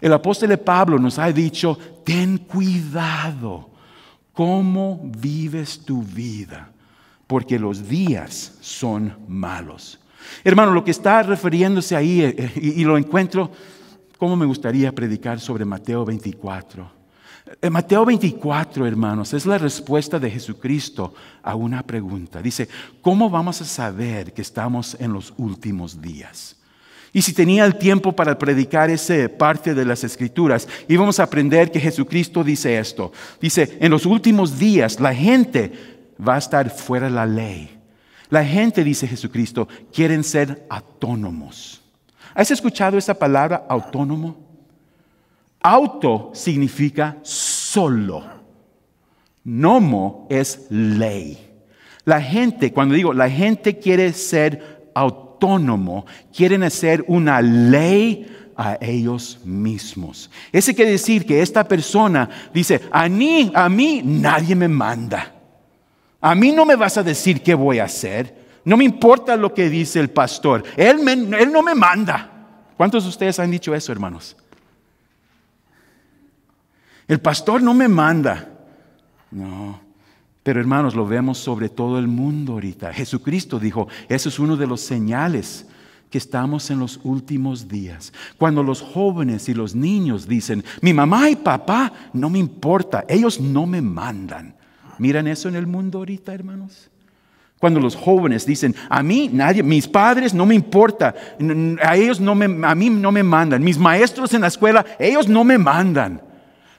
El apóstol Pablo nos ha dicho, ten cuidado cómo vives tu vida, porque los días son malos. Hermano, lo que está refiriéndose ahí, eh, y lo encuentro, ¿cómo me gustaría predicar sobre Mateo 24? Eh, Mateo 24, hermanos, es la respuesta de Jesucristo a una pregunta. Dice, ¿cómo vamos a saber que estamos en los últimos días? Y si tenía el tiempo para predicar esa parte de las escrituras, íbamos a aprender que Jesucristo dice esto. Dice, en los últimos días la gente va a estar fuera de la ley. La gente, dice Jesucristo, quieren ser autónomos. ¿Has escuchado esa palabra autónomo? Auto significa solo. Nomo es ley. La gente, cuando digo la gente quiere ser autónomo, quieren hacer una ley a ellos mismos. Ese quiere decir que esta persona dice, a mí, a mí nadie me manda. A mí no me vas a decir qué voy a hacer. No me importa lo que dice el pastor. Él, él no me manda. ¿Cuántos de ustedes han dicho eso, hermanos? El pastor no me manda. No. Pero hermanos, lo vemos sobre todo el mundo ahorita. Jesucristo dijo, eso es uno de los señales que estamos en los últimos días. Cuando los jóvenes y los niños dicen, mi mamá y papá no me importa, ellos no me mandan. ¿Miran eso en el mundo ahorita, hermanos? Cuando los jóvenes dicen, a mí nadie, mis padres no me importa, a ellos no me, a mí no me mandan, mis maestros en la escuela, ellos no me mandan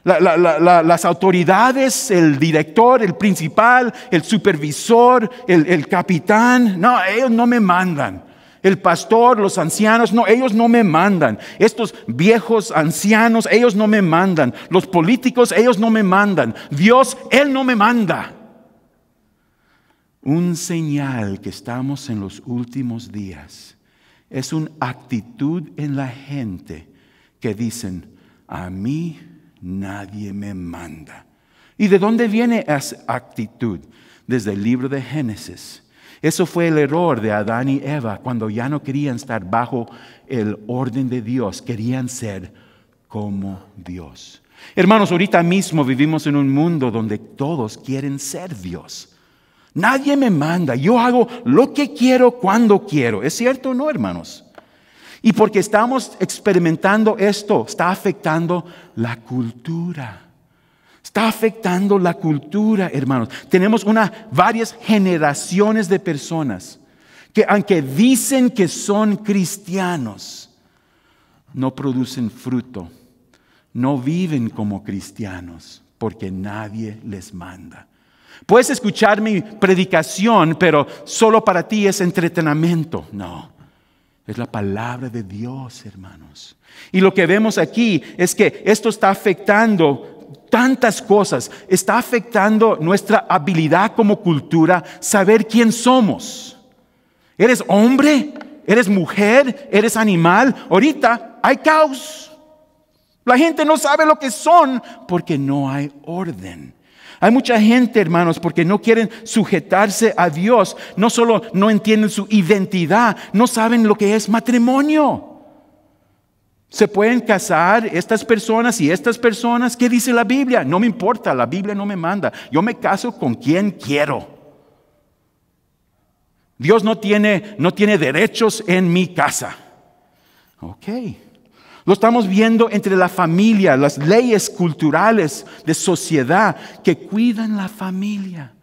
las autoridades, el director, el principal, el supervisor, el, capitán, no, ellos no me mandan. El pastor, los ancianos, no, ellos no me mandan. Estos viejos ancianos, ellos no me mandan. Los políticos, ellos no me mandan. Dios, Él no me manda. Un señal que estamos en los últimos días es una actitud en la gente que dicen, a mí nadie me manda. ¿Y de dónde viene esa actitud? Desde el libro de Génesis. Eso fue el error de Adán y Eva cuando ya no querían estar bajo el orden de Dios, querían ser como Dios. Hermanos, ahorita mismo vivimos en un mundo donde todos quieren ser Dios. Nadie me manda, yo hago lo que quiero cuando quiero. ¿Es cierto o no, hermanos? Y porque estamos experimentando esto, está afectando la cultura. Está afectando la cultura, hermanos. Tenemos varias generaciones de personas que aunque dicen que son cristianos, no producen fruto, no viven como cristianos, porque nadie les manda. Puedes escuchar mi predicación, pero solo para ti es entretenimiento. No, es la palabra de Dios, hermanos. Y lo que vemos aquí es que esto está afectando tantas cosas. Está afectando nuestra habilidad como cultura, saber quién somos. ¿Eres hombre? ¿Eres mujer? ¿Eres animal? Ahorita hay caos. La gente no sabe lo que son porque no hay orden hay mucha gente, hermanos, porque no quieren sujetarse a Dios. No solo no entienden su identidad, no saben lo que es matrimonio. Se pueden casar estas personas y estas personas. ¿Qué dice la Biblia? No me importa, la Biblia no me manda. Yo me caso con quien quiero. Dios no tiene, no tiene derechos en mi casa. Ok. Lo estamos viendo entre la familia, las leyes culturales de sociedad que cuidan la familia.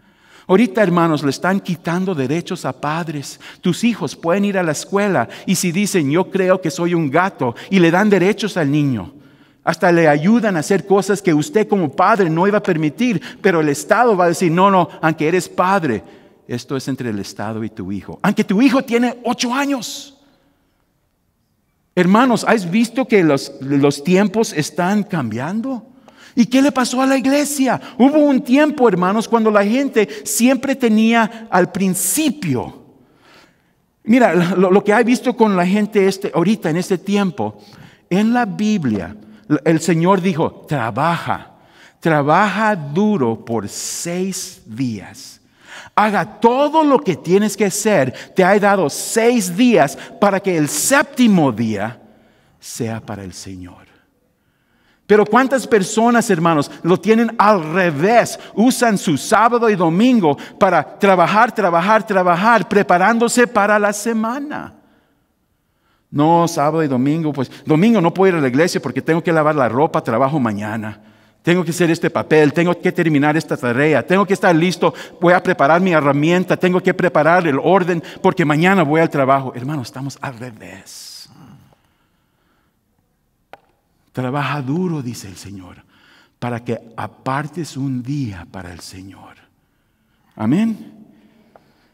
Ahorita, hermanos, le están quitando derechos a padres. Tus hijos pueden ir a la escuela y si dicen, yo creo que soy un gato, y le dan derechos al niño. Hasta le ayudan a hacer cosas que usted como padre no iba a permitir, pero el Estado va a decir, no, no, aunque eres padre, esto es entre el Estado y tu hijo. Aunque tu hijo tiene ocho años. Hermanos, ¿has visto que los, tiempos están cambiando? ¿Y qué le pasó a la iglesia? Hubo un tiempo, hermanos, cuando la gente siempre tenía al principio. Mira, lo, que he visto con la gente este, ahorita, en este tiempo, en la Biblia, el Señor dijo, trabaja, trabaja duro por seis días. Haga todo lo que tienes que hacer. Te he dado seis días para que el séptimo día sea para el Señor. Pero cuántas personas, hermanos, lo tienen al revés. Usan su sábado y domingo para trabajar, trabajar, trabajar, preparándose para la semana. No, sábado y domingo, pues domingo no puedo ir a la iglesia porque tengo que lavar la ropa, trabajo mañana. Tengo que hacer este papel, tengo que terminar esta tarea, tengo que estar listo, voy a preparar mi herramienta, tengo que preparar el orden porque mañana voy al trabajo. Hermanos, estamos al revés. Trabaja duro, dice el Señor, para que apartes un día para el Señor. Amén.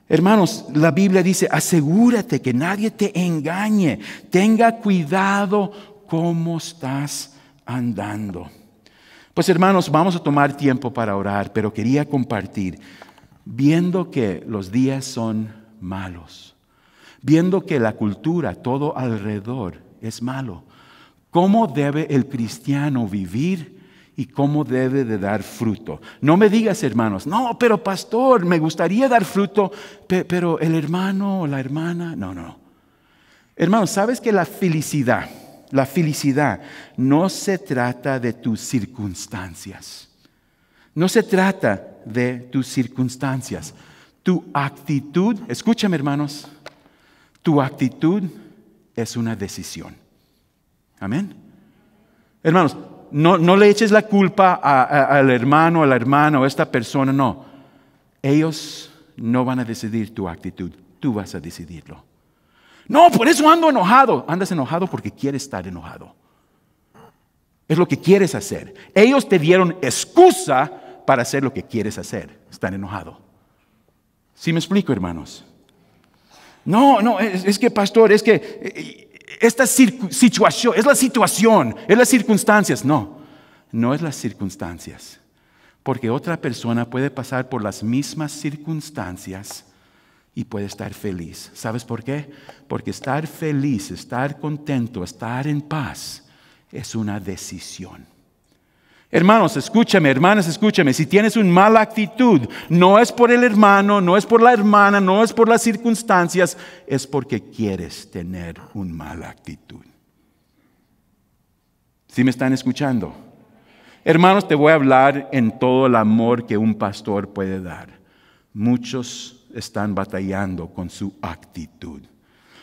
Hermanos, la Biblia dice, asegúrate que nadie te engañe, tenga cuidado cómo estás andando. Pues hermanos, vamos a tomar tiempo para orar, pero quería compartir, viendo que los días son malos, viendo que la cultura, todo alrededor, es malo, ¿cómo debe el cristiano vivir? Y cómo debe de dar fruto. No me digas, hermanos, no, pero pastor, me gustaría dar fruto, pero el hermano o la hermana, no, no. Hermanos, ¿sabes que la felicidad, la felicidad, no se trata de tus circunstancias. No se trata de tus circunstancias. Tu actitud, escúchame hermanos, tu actitud es una decisión. Amén. Hermanos, no, le eches la culpa al hermano, a la hermana o a esta persona, no. Ellos no van a decidir tu actitud, tú vas a decidirlo. No, por eso ando enojado. Andas enojado porque quieres estar enojado. Es lo que quieres hacer. Ellos te dieron excusa para hacer lo que quieres hacer. Están enojado. ¿Sí me explico, hermanos? No, no, es, es que pastor, es que eh, esta situación, es la situación, es las circunstancias. No, no es las circunstancias. Porque otra persona puede pasar por las mismas circunstancias y puede estar feliz. ¿Sabes por qué? Porque estar feliz, estar contento, estar en paz es una decisión. Hermanos, escúchame, hermanas, escúchame. Si tienes una mala actitud, no es por el hermano, no es por la hermana, no es por las circunstancias, es porque quieres tener una mala actitud. ¿Sí me están escuchando? Hermanos, te voy a hablar en todo el amor que un pastor puede dar. Muchos están batallando con su actitud.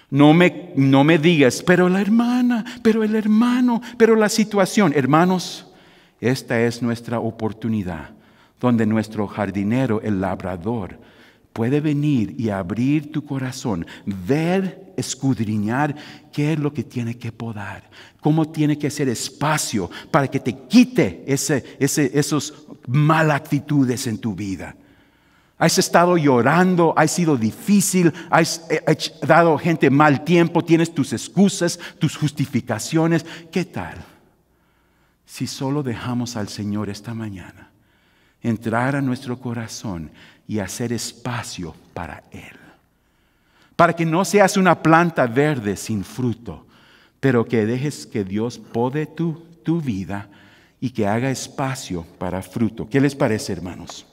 No me, digas, pero la hermana, pero el hermano, pero la situación. Hermanos, esta es nuestra oportunidad, donde nuestro jardinero, el labrador, puede venir y abrir tu corazón, ver, escudriñar qué es lo que tiene que podar, cómo tiene que ser espacio para que te quite esas ese, esos actitudes en tu vida. Has estado llorando, ha sido difícil, has eh, dado gente mal tiempo, tienes tus excusas, tus justificaciones. ¿Qué tal si solo dejamos al Señor esta mañana entrar a nuestro corazón y hacer espacio para Él? Para que no seas una planta verde sin fruto, pero que dejes que Dios pode tu, tu vida y que haga espacio para fruto. ¿Qué les parece, hermanos?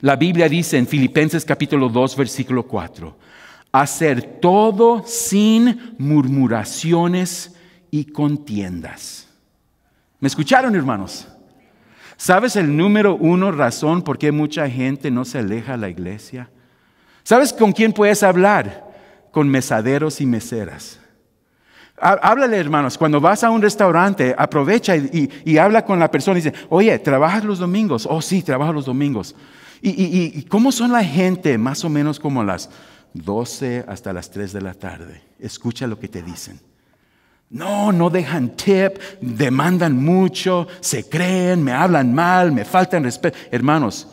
La Biblia dice en Filipenses capítulo 2, versículo 4, hacer todo sin murmuraciones y contiendas. ¿Me escucharon, hermanos? ¿Sabes el número uno razón por qué mucha gente no se aleja de la iglesia? ¿Sabes con quién puedes hablar? Con mesaderos y meseras. Háblale, hermanos, cuando vas a un restaurante, aprovecha y, habla con la persona y dice, oye, ¿trabajas los domingos? Oh, sí, trabajo los domingos. ¿Y, cómo son la gente? Más o menos como las 12 hasta las 3 de la tarde. Escucha lo que te dicen. No, no dejan tip, demandan mucho, se creen, me hablan mal, me faltan respeto. Hermanos,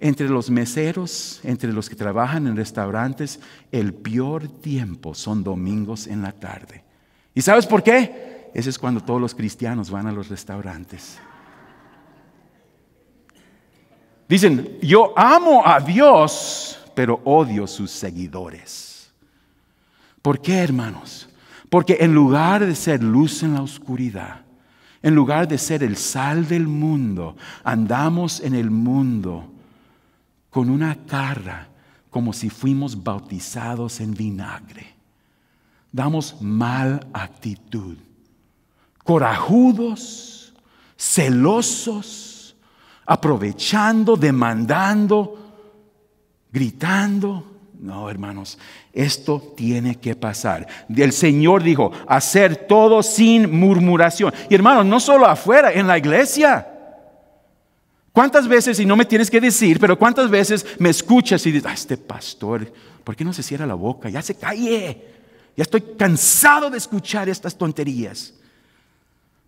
entre los meseros, entre los que trabajan en restaurantes, el peor tiempo son domingos en la tarde. ¿Y sabes por qué? Ese es cuando todos los cristianos van a los restaurantes. Dicen, yo amo a Dios, pero odio sus seguidores. ¿Por qué, hermanos? Porque en lugar de ser luz en la oscuridad, en lugar de ser el sal del mundo, andamos en el mundo con una cara como si fuimos bautizados en vinagre. Damos mal actitud, corajudos, celosos aprovechando, demandando, gritando. No, hermanos, esto tiene que pasar. El Señor dijo, hacer todo sin murmuración. Y hermanos, no solo afuera, en la iglesia. ¿Cuántas veces, y no me tienes que decir, pero cuántas veces me escuchas y dices, ah, este pastor, ¿por qué no se cierra la boca? Ya se calle. Ya estoy cansado de escuchar estas tonterías.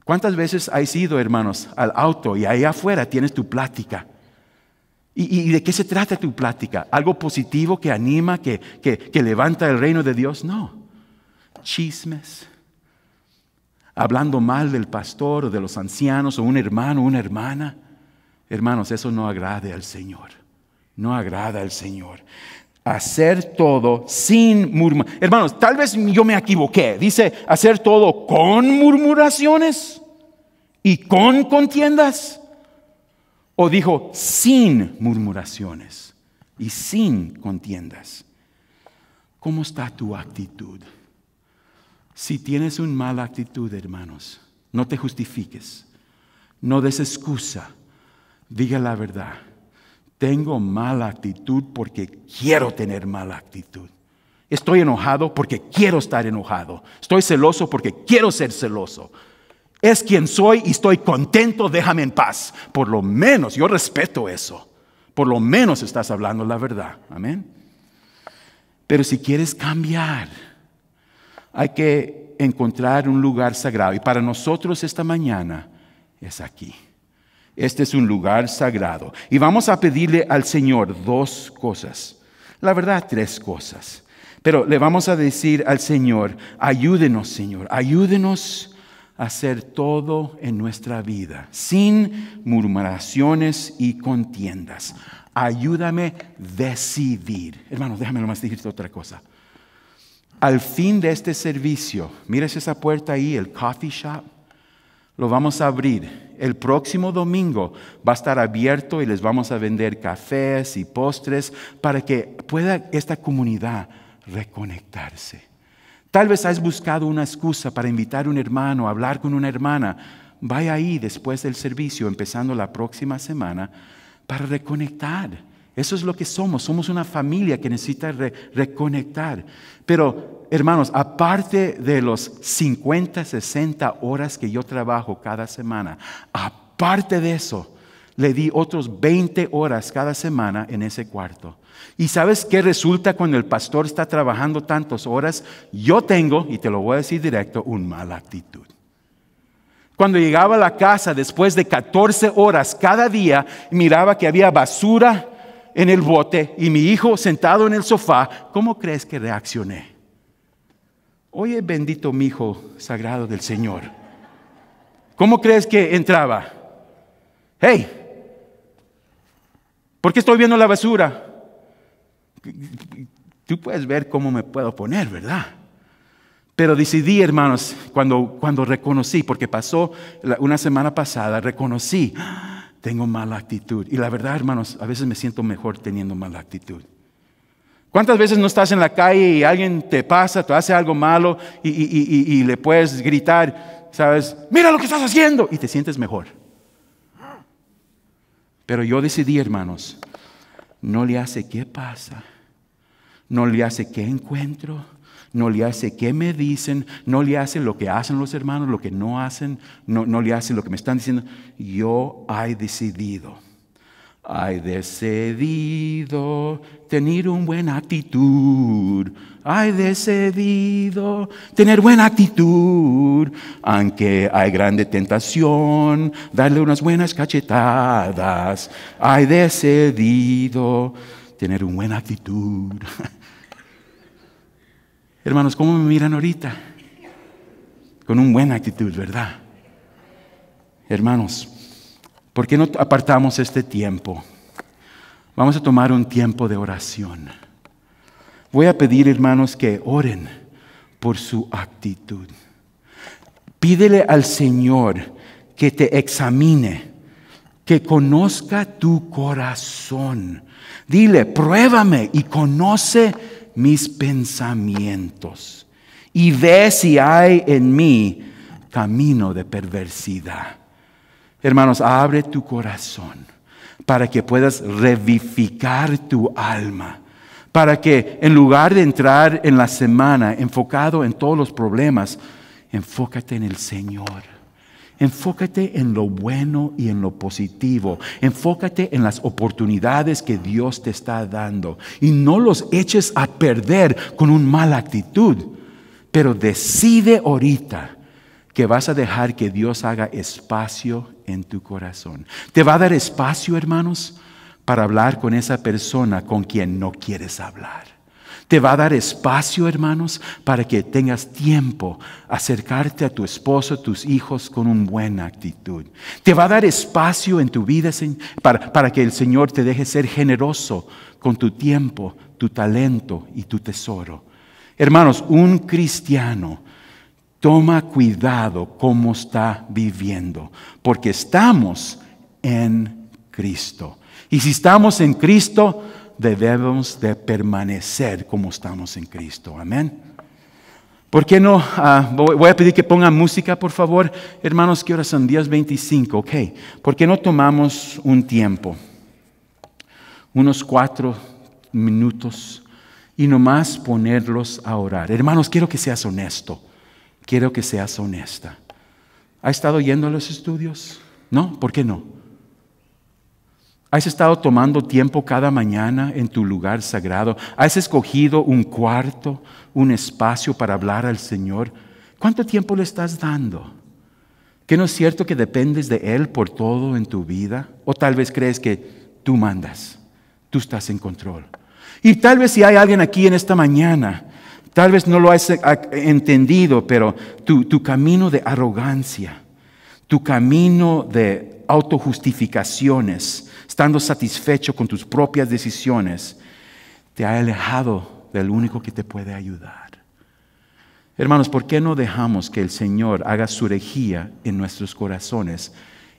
¿Cuántas veces has ido, hermanos, al auto y ahí afuera tienes tu plática? ¿Y, de qué se trata tu plática? ¿Algo positivo que anima, que, que levanta el reino de Dios? No. Chismes. Hablando mal del pastor o de los ancianos o un hermano o una hermana. Hermanos, eso no agrade al Señor. No agrada al Señor hacer todo sin murmuraciones. Hermanos, tal vez yo me equivoqué. Dice hacer todo con murmuraciones y con contiendas. O dijo sin murmuraciones y sin contiendas. ¿Cómo está tu actitud? Si tienes una mala actitud, hermanos, no te justifiques, no des excusa, diga la verdad tengo mala actitud porque quiero tener mala actitud. Estoy enojado porque quiero estar enojado. Estoy celoso porque quiero ser celoso. Es quien soy y estoy contento, déjame en paz. Por lo menos, yo respeto eso. Por lo menos estás hablando la verdad. Amén. Pero si quieres cambiar, hay que encontrar un lugar sagrado. Y para nosotros esta mañana es aquí. Este es un lugar sagrado. Y vamos a pedirle al Señor dos cosas. La verdad, tres cosas. Pero le vamos a decir al Señor, ayúdenos Señor, ayúdenos a hacer todo en nuestra vida, sin murmuraciones y contiendas. Ayúdame a decidir. Hermano, déjame nomás decirte otra cosa. Al fin de este servicio, mires esa puerta ahí, el coffee shop, lo vamos a abrir el próximo domingo va a estar abierto y les vamos a vender cafés y postres para que pueda esta comunidad reconectarse. Tal vez has buscado una excusa para invitar a un hermano, hablar con una hermana. Vaya ahí después del servicio, empezando la próxima semana, para reconectar eso es lo que somos. Somos una familia que necesita reconectar. Pero, hermanos, aparte de los 50, 60 horas que yo trabajo cada semana, aparte de eso, le di otros 20 horas cada semana en ese cuarto. ¿Y sabes qué resulta cuando el pastor está trabajando tantas horas? Yo tengo, y te lo voy a decir directo, una mala actitud. Cuando llegaba a la casa después de 14 horas cada día, miraba que había basura, en el bote y mi hijo sentado en el sofá, ¿cómo crees que reaccioné? Oye, bendito mi hijo sagrado del Señor. ¿Cómo crees que entraba? Hey, ¿por qué estoy viendo la basura? Tú puedes ver cómo me puedo poner, ¿verdad? Pero decidí, hermanos, cuando, cuando reconocí, porque pasó una semana pasada, reconocí tengo mala actitud. Y la verdad, hermanos, a veces me siento mejor teniendo mala actitud. ¿Cuántas veces no estás en la calle y alguien te pasa, te hace algo malo y, le puedes gritar, sabes, mira lo que estás haciendo y te sientes mejor? Pero yo decidí, hermanos, no le hace qué pasa, no le hace qué encuentro, no le hace qué me dicen, no le hace lo que hacen los hermanos, lo que no hacen, no, le hace lo que me están diciendo. Yo he decidido, he decidido tener una buena actitud, he decidido tener buena actitud, aunque hay grande tentación, darle unas buenas cachetadas, he decidido tener una buena actitud. Hermanos, ¿cómo me miran ahorita? Con una buena actitud, ¿verdad? Hermanos, ¿por qué no apartamos este tiempo? Vamos a tomar un tiempo de oración. Voy a pedir, hermanos, que oren por su actitud. Pídele al Señor que te examine, que conozca tu corazón. Dile, pruébame y conoce mis pensamientos y ve si hay en mí camino de perversidad. Hermanos, abre tu corazón para que puedas revivificar tu alma, para que en lugar de entrar en la semana enfocado en todos los problemas, enfócate en el Señor Enfócate en lo bueno y en lo positivo. Enfócate en las oportunidades que Dios te está dando y no los eches a perder con una mala actitud. Pero decide ahorita que vas a dejar que Dios haga espacio en tu corazón. ¿Te va a dar espacio, hermanos, para hablar con esa persona con quien no quieres hablar? Te va a dar espacio, hermanos, para que tengas tiempo acercarte a tu esposo, tus hijos con una buena actitud. Te va a dar espacio en tu vida para, para que el Señor te deje ser generoso con tu tiempo, tu talento y tu tesoro. Hermanos, un cristiano toma cuidado cómo está viviendo, porque estamos en Cristo. Y si estamos en Cristo, debemos de permanecer como estamos en Cristo. Amén. ¿Por qué no? Ah, voy a pedir que pongan música, por favor. Hermanos, ¿qué horas son? días ok. ¿Por qué no tomamos un tiempo? Unos cuatro minutos y nomás ponerlos a orar. Hermanos, quiero que seas honesto. Quiero que seas honesta. ¿Ha estado yendo a los estudios? ¿No? ¿Por qué no? ¿Has estado tomando tiempo cada mañana en tu lugar sagrado? ¿Has escogido un cuarto, un espacio para hablar al Señor? ¿Cuánto tiempo le estás dando? ¿Que no es cierto que dependes de Él por todo en tu vida? ¿O tal vez crees que tú mandas, tú estás en control? Y tal vez si hay alguien aquí en esta mañana, tal vez no lo has eh, entendido, pero tu, tu camino de arrogancia, tu camino de autojustificaciones, estando satisfecho con tus propias decisiones, te ha alejado del único que te puede ayudar. Hermanos, ¿por qué no dejamos que el Señor haga su regía en nuestros corazones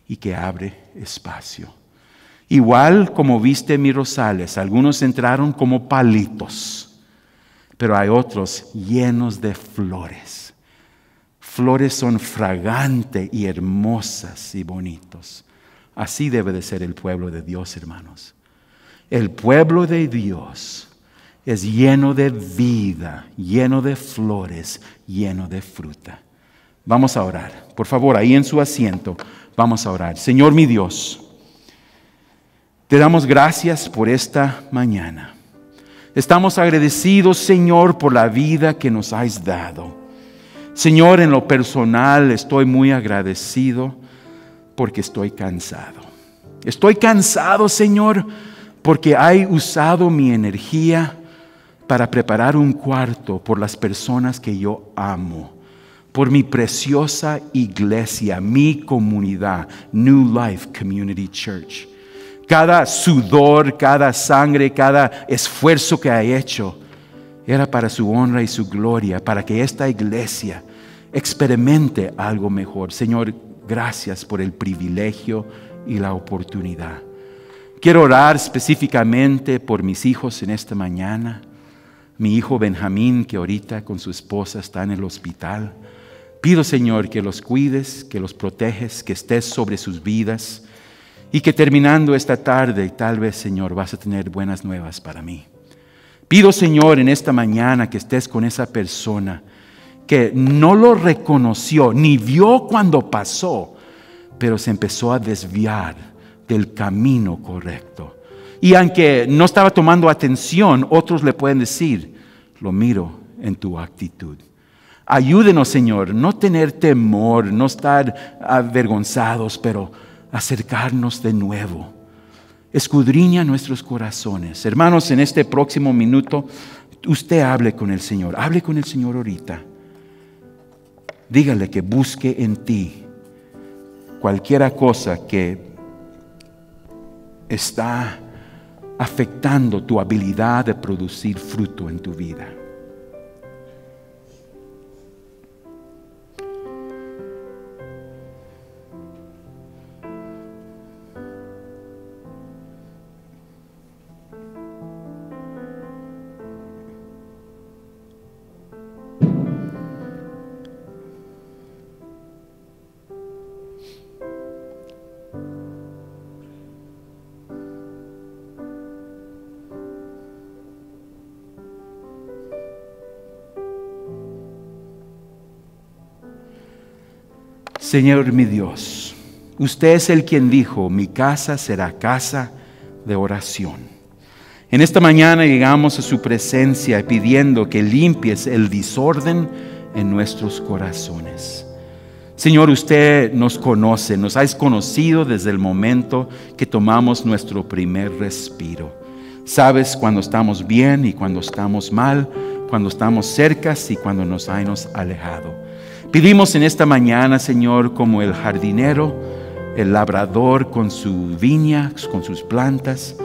y que abre espacio? Igual como viste mi rosales, algunos entraron como palitos, pero hay otros llenos de flores. Flores son fragantes y hermosas y bonitos. Así debe de ser el pueblo de Dios, hermanos. El pueblo de Dios es lleno de vida, lleno de flores, lleno de fruta. Vamos a orar. Por favor, ahí en su asiento, vamos a orar. Señor mi Dios, te damos gracias por esta mañana. Estamos agradecidos, Señor, por la vida que nos has dado. Señor, en lo personal estoy muy agradecido porque estoy cansado. Estoy cansado, Señor, porque hay usado mi energía para preparar un cuarto por las personas que yo amo, por mi preciosa iglesia, mi comunidad, New Life Community Church. Cada sudor, cada sangre, cada esfuerzo que ha hecho era para su honra y su gloria, para que esta iglesia experimente algo mejor. Señor, Gracias por el privilegio y la oportunidad. Quiero orar específicamente por mis hijos en esta mañana. Mi hijo Benjamín, que ahorita con su esposa está en el hospital. Pido, Señor, que los cuides, que los proteges, que estés sobre sus vidas y que terminando esta tarde, tal vez, Señor, vas a tener buenas nuevas para mí. Pido, Señor, en esta mañana que estés con esa persona que no lo reconoció ni vio cuando pasó, pero se empezó a desviar del camino correcto. Y aunque no estaba tomando atención, otros le pueden decir, lo miro en tu actitud. Ayúdenos, Señor, no tener temor, no estar avergonzados, pero acercarnos de nuevo. Escudriña nuestros corazones. Hermanos, en este próximo minuto, usted hable con el Señor, hable con el Señor ahorita dígale que busque en ti cualquiera cosa que está afectando tu habilidad de producir fruto en tu vida. Señor mi Dios, usted es el quien dijo, mi casa será casa de oración. En esta mañana llegamos a su presencia pidiendo que limpies el desorden en nuestros corazones. Señor, usted nos conoce, nos has conocido desde el momento que tomamos nuestro primer respiro. Sabes cuando estamos bien y cuando estamos mal, cuando estamos cerca y cuando nos hayamos alejado. Pidimos en esta mañana, Señor, como el jardinero, el labrador con su viña, con sus plantas,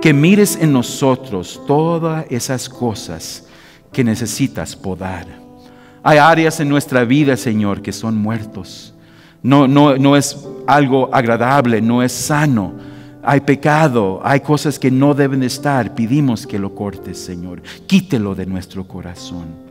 que mires en nosotros todas esas cosas que necesitas podar. Hay áreas en nuestra vida, Señor, que son muertos. No, no, no es algo agradable, no es sano. Hay pecado, hay cosas que no deben estar. Pedimos que lo cortes, Señor. Quítelo de nuestro corazón.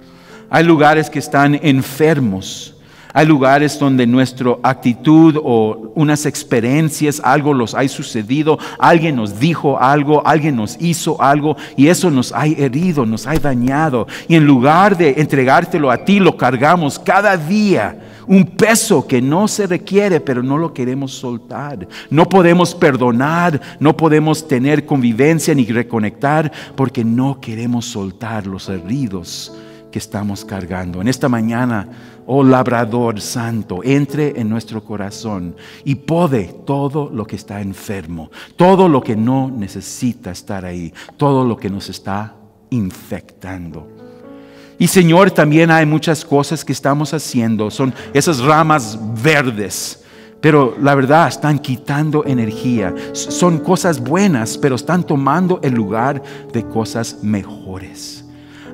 Hay lugares que están enfermos. Hay lugares donde nuestra actitud o unas experiencias, algo los ha sucedido, alguien nos dijo algo, alguien nos hizo algo y eso nos ha herido, nos ha dañado. Y en lugar de entregártelo a ti, lo cargamos cada día. Un peso que no se requiere, pero no lo queremos soltar. No podemos perdonar, no podemos tener convivencia ni reconectar porque no queremos soltar los heridos que estamos cargando. En esta mañana, oh labrador santo, entre en nuestro corazón y pode todo lo que está enfermo, todo lo que no necesita estar ahí, todo lo que nos está infectando. Y Señor, también hay muchas cosas que estamos haciendo, son esas ramas verdes pero la verdad están quitando energía. Son cosas buenas, pero están tomando el lugar de cosas mejores.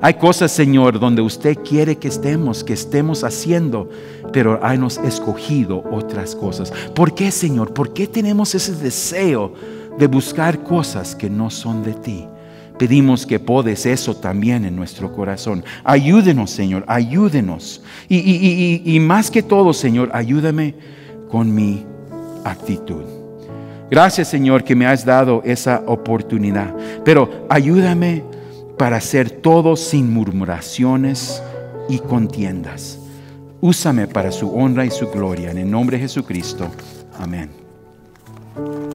Hay cosas, Señor, donde usted quiere que estemos, que estemos haciendo, pero haynos escogido otras cosas. ¿Por qué, Señor? ¿Por qué tenemos ese deseo de buscar cosas que no son de ti? Pedimos que podes eso también en nuestro corazón. Ayúdenos, Señor, ayúdenos. Y, y más que todo, Señor, ayúdame con mi actitud. Gracias, Señor, que me has dado esa oportunidad. Pero ayúdame para hacer todo sin murmuraciones y contiendas. Úsame para su honra y su gloria. En el nombre de Jesucristo. Amén.